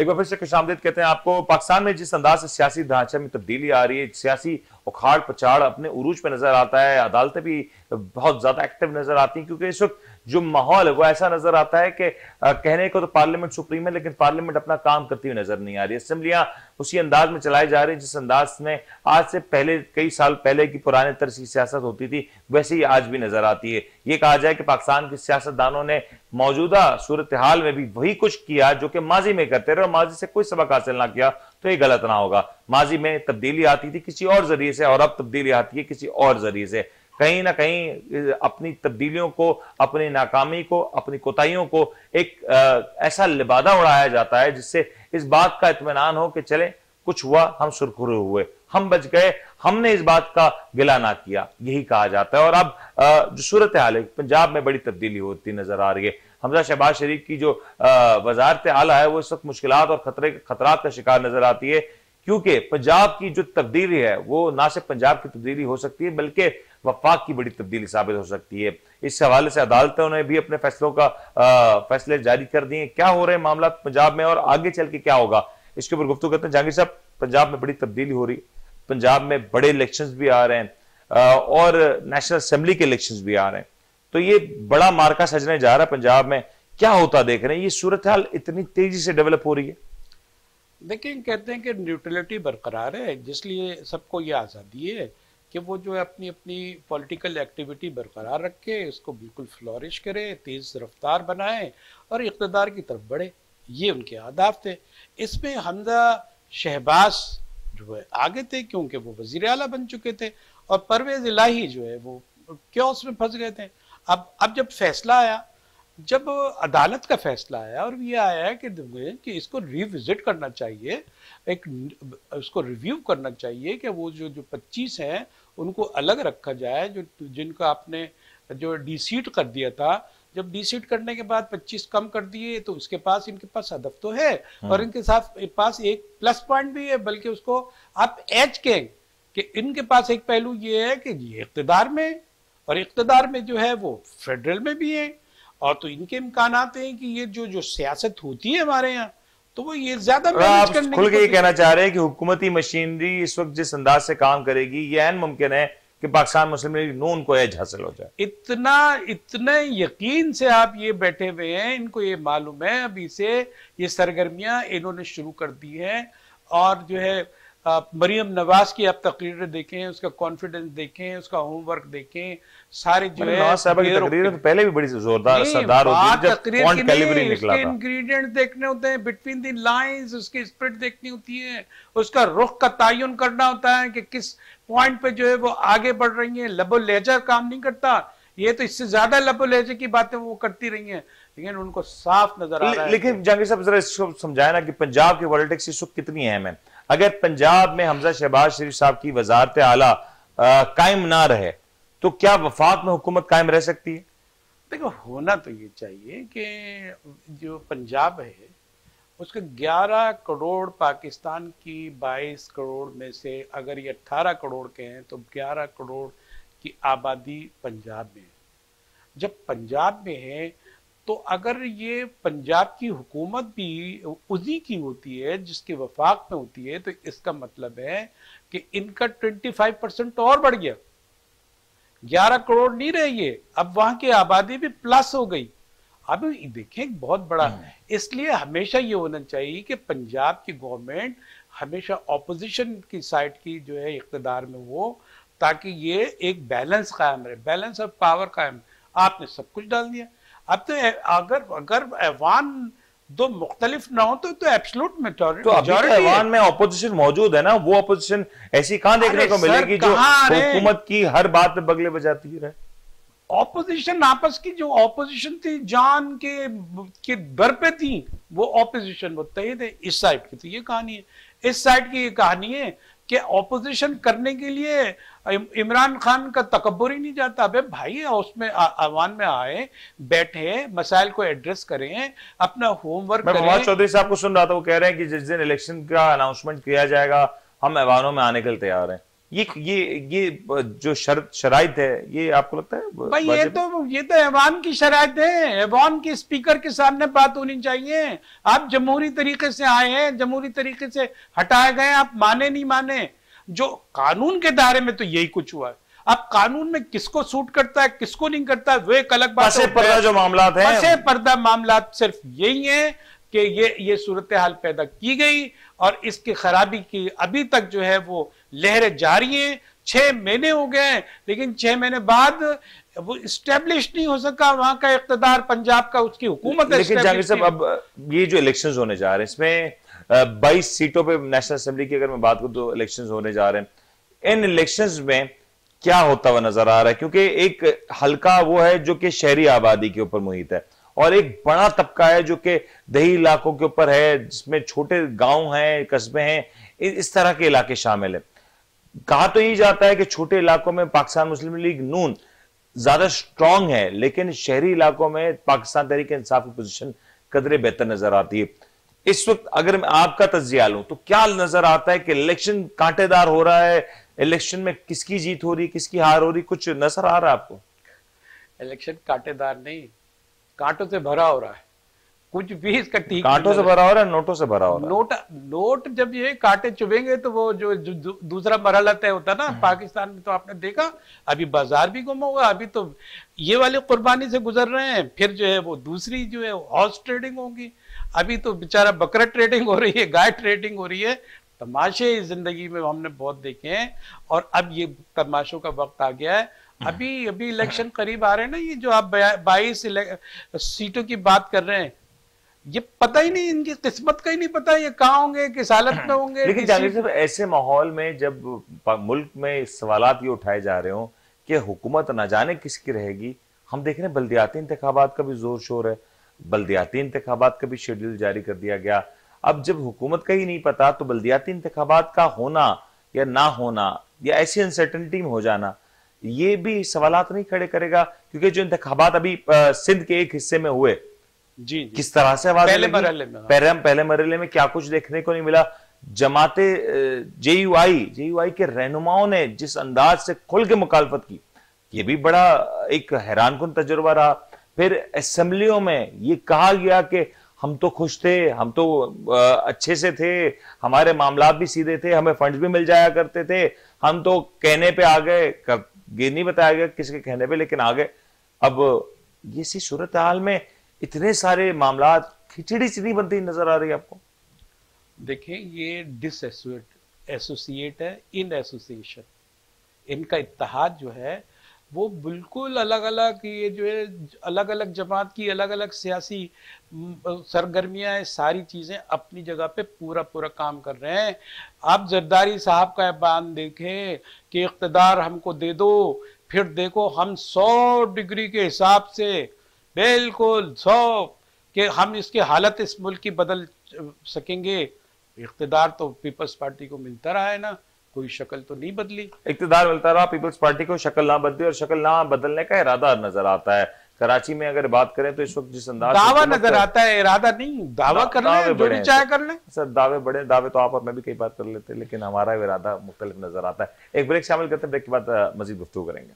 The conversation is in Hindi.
एक बार फिर से खुश कहते हैं आपको पाकिस्तान में जिस अंदाज से सियासी ढांचे में तब्दीली आ रही है सियासी उखाड़ पछाड़ अपने उरूज पे नजर आता है अदालतें भी बहुत ज्यादा एक्टिव नजर आती हैं क्योंकि इस वक्त जो माहौल है वो ऐसा नजर आता है कि कहने को तो पार्लियामेंट सुप्रीम है लेकिन पार्लियामेंट अपना काम करती हुई नजर नहीं आ रही असेंबलियां उसी अंदाज में चलाई जा रही जिस अंदाज में आज से पहले कई साल पहले की पुराने तरह की सियासत होती थी वैसे ही आज भी नजर आती है ये कहा जाए कि पाकिस्तान के सियासतदानों ने मौजूदा सूरत हाल में भी वही कुछ किया जो कि माजी में करते रहे और माजी से कोई सबक हासिल ना किया तो ये गलत ना होगा माजी में तब्दीली आती थी किसी और जरिए से और अब तब्दीली आती है किसी और जरिए से कहीं ना कहीं अपनी तब्दीलियों को अपनी नाकामी को अपनी कोताहीियों को एक आ, ऐसा लिबादा उड़ाया जाता है जिससे इस बात का इतमान हो कि चले कुछ हुआ हम सुरखुर हुए हम बच गए हमने इस बात का गिला ना किया यही कहा जाता है और अब जो सूरत हाल है पंजाब में बड़ी तब्दीली होती नजर आ रही है हमजा शहबाज शरीफ की जो वजारत आला है वो इस वक्त मुश्किल और खतरे खतरा का शिकार नजर आती है क्योंकि पंजाब की जो तब्दीली है वो ना सिर्फ पंजाब की तब्दीली हो सकती है बल्कि वफाक की बड़ी तब्दीली साबित हो सकती है इस हवाले से अदालतों ने भी अपने फैसलों का आ, फैसले जारी कर दिए क्या हो रहे हैं मामला पंजाब में और आगे चल के क्या होगा इसके ऊपर गुफ्तु करते हैं जहांगीर साहब पंजाब में बड़ी तब्दीली हो रही पंजाब में बड़े इलेक्शन भी आ रहे हैं और नेशनल असेंबली के इलेक्शन भी आ रहे हैं तो ये बड़ा मार्का सजने जा रहा है पंजाब में क्या होता देख रहे हैं ये सूरत हाल इतनी तेजी से डेवलप हो रही है लेकिन कहते हैं कि न्यूट्रलिटी बरकरार है जिसलिए सबको ये आज़ादी है कि वो जो है अपनी अपनी पॉलिटिकल एक्टिविटी बरकरार रखे इसको बिल्कुल फ्लॉरिश करे तेज़ रफ्तार बनाए और इकतदार की तरफ बढ़े ये उनके आदाफ थे इसमें हमजा शहबाज जो है आगे थे क्योंकि वो वजीर अला बन चुके थे और परवेज इलाही जो है वो क्यों उसमें फंस गए थे अब अब जब फैसला आया जब अदालत का फैसला आया और ये आया कि कि इसको रिविजिट करना चाहिए एक उसको रिव्यू करना चाहिए कि वो जो जो 25 हैं उनको अलग रखा जाए जो जिनका आपने जो डिसीट कर दिया था जब डिसीट करने के बाद 25 कम कर दिए तो उसके पास इनके पास हदफ तो है हाँ। और इनके साथ पास एक प्लस पॉइंट भी है बल्कि उसको आप एच कहें कि इनके पास एक पहलू ये है कि ये इकतदार में और इकतदार में जो है वो फेडरल में भी है और तो इनके इम्कान आते हैं कि ये जो जो सियासत होती है हमारे यहाँ तो वो ये ज्यादा आप खुल के ये कहना चाह रहे हैं कि हुकूमती मशीनरी इस वक्त जिस अंदाज से काम करेगी ये एन मुमकिन है कि पाकिस्तान मुस्लिम लीग नून को एज हासिल हो जाए इतना इतने यकीन से आप ये बैठे हुए हैं इनको ये मालूम है अभी से ये सरगर्मियां इन्होंने शुरू कर दी है और जो है आप मरियम नवाज की आप तकरीर देखें उसका कॉन्फिडेंस देखें उसका होमवर्क देखें सारे जो है तकरीरें तो पहले भी बड़ी जोरदार सरदार इंग्रेडिएंट देखने होते हैं बिटवीन दी लाइंस उसकी स्प्रिट देखनी होती है उसका रुख का तयन करना होता है कि किस पॉइंट पे जो है वो आगे बढ़ रही है लबो लेजर काम नहीं करता ये तो इससे ज्यादा लबो लेजर की बातें वो करती रही है लेकिन उनको साफ नजर आ रहा है लेकिन जहांगीर साहब जरा इसको समझाया ना कि पंजाब की पॉलिटिक्स इस वक्त कितनी अहम है अगर पंजाब में हमजा शहबाज शरीफ साहब की वजारत आला कायम ना रहे तो क्या वफाक में हुकूमत कायम रह सकती है देखो होना तो ये चाहिए कि जो पंजाब है उसके 11 करोड़ पाकिस्तान की 22 करोड़ में से अगर ये 18 करोड़ के हैं तो 11 करोड़ की आबादी पंजाब में है जब पंजाब में है तो अगर ये पंजाब की हुकूमत भी उसी की होती है जिसके वफाक में होती है तो इसका मतलब है कि इनका 25 परसेंट और बढ़ गया 11 करोड़ नहीं रहे ये अब वहां की आबादी भी प्लस हो गई अब देखें बहुत बड़ा हम्म। इसलिए हमेशा ये होना चाहिए कि पंजाब की गवर्नमेंट हमेशा ऑपोजिशन की साइड की जो है इकतदार में वो ताकि ये एक बैलेंस कायम रहे बैलेंस ऑफ पावर कायम आपने सब कुछ डाल दिया अब तो अगर अगर ऐवान दो मुख्तलिफ ना हो तो तो एब्सोल्यूट मेजोरिटी तो, तो ऐवान में अपोजिशन मौजूद है ना वो अपोजिशन ऐसी कहां देखने को मिलेगी जो हुकूमत की हर बात में बगले बजाती रहे ऑपोजिशन आपस की जो ऑपोजिशन थी जान के के दर पे थी वो ऑपोजिशन मुतहद है इस साइड की तो ये कहानी है इस साइड की ये कहानी है कि ऑपोजिशन करने के लिए इमरान खान का तकबर ही नहीं जाता अबे भाई उसमें आवान में आए बैठे मसाइल को एड्रेस करें अपना होमवर्क करें मोहम्मद चौधरी साहब को सुन रहा था वो कह रहे हैं कि जिस दिन इलेक्शन का अनाउंसमेंट किया जाएगा हम ऐवानों में आने के लिए तैयार हैं ये ये ये जो शर, शराइत है ये आपको लगता है भाई ये तो ये तो ऐवान की शराइत है ऐवान के स्पीकर के सामने बात होनी चाहिए आप जमहूरी तरीके से आए हैं जमहूरी तरीके से हटाए गए आप माने नहीं माने जो कानून के दायरे में तो यही कुछ हुआ है अब कानून में किसको सूट करता है किसको नहीं करता है वो एक अलग बात है पर्दा जो मामला है ऐसे पर्दा मामला सिर्फ यही है कि ये ये सूरत हाल पैदा की गई और इसकी खराबी की अभी तक जो है वो लहरें जारी हैं छह महीने हो गए हैं लेकिन छह महीने बाद वो इस्टेब्लिश नहीं हो सका वहां का इकतदार पंजाब का उसकी हुकूमत लेकिन जाकिर साहब अब ये जो इलेक्शन होने जा रहे हैं इसमें बाईस सीटों पर नेशनल असेंबली की अगर मैं बात करूँ तो इलेक्शन होने जा रहे हैं इन इलेक्शन में क्या होता हुआ नजर आ रहा है क्योंकि एक हल्का वो है जो कि शहरी आबादी के ऊपर मुहित है और एक बड़ा तबका है जो कि दही इलाकों के ऊपर है जिसमें छोटे गांव हैं कस्बे हैं इस तरह के इलाके शामिल हैं कहा तो यही जाता है कि छोटे इलाकों में पाकिस्तान मुस्लिम लीग नून ज्यादा स्ट्रांग है लेकिन शहरी इलाकों में पाकिस्तान तहरीक इंसाफ की पोजिशन कदरे बेहतर नजर आती है इस वक्त अगर मैं आपका तजिया लूं तो क्या नजर आता है कि इलेक्शन कांटेदार हो रहा है इलेक्शन में किसकी जीत हो रही किसकी हार हो रही कुछ नजर आ रहा है आपको इलेक्शन कांटेदार नहीं कांटों से भरा हो रहा है कुछ भी इसका ठीक कांटों से भरा हो रहा है नोटों से भरा हो रहा है नोट नोट जब ये कांटे चुभेंगे तो वो जो, जो दूसरा मरहला तय होता ना हम्म। पाकिस्तान में तो आपने देखा अभी बाजार भी गुम होगा अभी तो ये वाले कुर्बानी से गुजर रहे हैं फिर जो है वो दूसरी जो है हॉर्स ट्रेडिंग होगी अभी तो बेचारा बकरा ट्रेडिंग हो रही है गाय ट्रेडिंग हो रही है तमाशे जिंदगी में हमने बहुत देखे हैं और अब ये तमाशों का वक्त आ गया है हम्म। अभी अभी इलेक्शन करीब आ रहे हैं ना ये जो आप बाईस सीटों की बात कर रहे हैं ये पता ही नहीं इनकी किस्मत का ही नहीं पता ये कहाँ होंगे किस हालत में हाँ। होंगे लेकिन जाकिर साहब ऐसे माहौल में जब मुल्क में सवाल ये उठाए जा रहे हो कि हुकूमत ना जाने किसकी रहेगी हम देख रहे हैं बल्दियाती इंतबात का भी जोर शोर है बल्दियाती इंतबात का भी शेड्यूल जारी कर दिया गया अब जब हुकूमत का ही नहीं पता तो बल्दियाती इंतबात का होना या ना होना या ऐसी अनसर्टनिटी में हो जाना ये भी सवाल नहीं खड़े करेगा क्योंकि जो इंतबात अभी सिंध के एक हिस्से में हुए जी, जी किस तरह से आवाज पहले मरहले में हाँ। पहले पहले मरहले में क्या कुछ देखने को नहीं मिला जमाते जेयूआई जेयूआई के रहनुमाओं ने जिस अंदाज से खुल के मुखालफत की ये भी बड़ा एक हैरान कन तजुर्बा रहा फिर असम्बलियों में ये कहा गया कि हम तो खुश थे हम तो अच्छे से थे हमारे मामला भी सीधे थे हमें फंड भी मिल जाया करते थे हम तो कहने पे आ गए कब ये नहीं बताया गया किसके कहने पे लेकिन आ गए अब ये सी सूरत हाल में इतने सारे मामला खिचड़ी नहीं बनती नजर आ रही है आपको देखिए ये डिस एसोसिएट है इन एसोसिएशन इनका इतिहाद जो है वो बिल्कुल अलग अलग ये जो है अलग अलग जमात की अलग अलग सियासी सरगर्मियां सारी चीज़ें अपनी जगह पे पूरा पूरा काम कर रहे हैं आप जरदारी साहब का बयान देखें कि इकतदार हमको दे दो फिर देखो हम सौ डिग्री के हिसाब से बिल्कुल सौ कि हम इसकी हालत इस मुल्क की बदल सकेंगे इकतदार तो पीपल्स पार्टी को मिलता रहा है ना कोई शक्ल तो नहीं बदली इकतदार मिलता रहा पीपल्स पार्टी को शक्ल ना बदली और शक्ल ना बदलने का इरादा नजर आता है कराची में अगर बात करें तो इस वक्त जिस अंदाज दावा नजर आता है इरादा नहीं दावा दा, कर ले जो भी चाहे कर ले सर दावे बड़े दावे तो आप और मैं भी कई बात कर लेते हैं लेकिन हमारा इरादा मुख्तलिफ नजर आता है एक ब्रेक शामिल करते हैं ब्रेक के बाद मजीद गुफ्तु करेंगे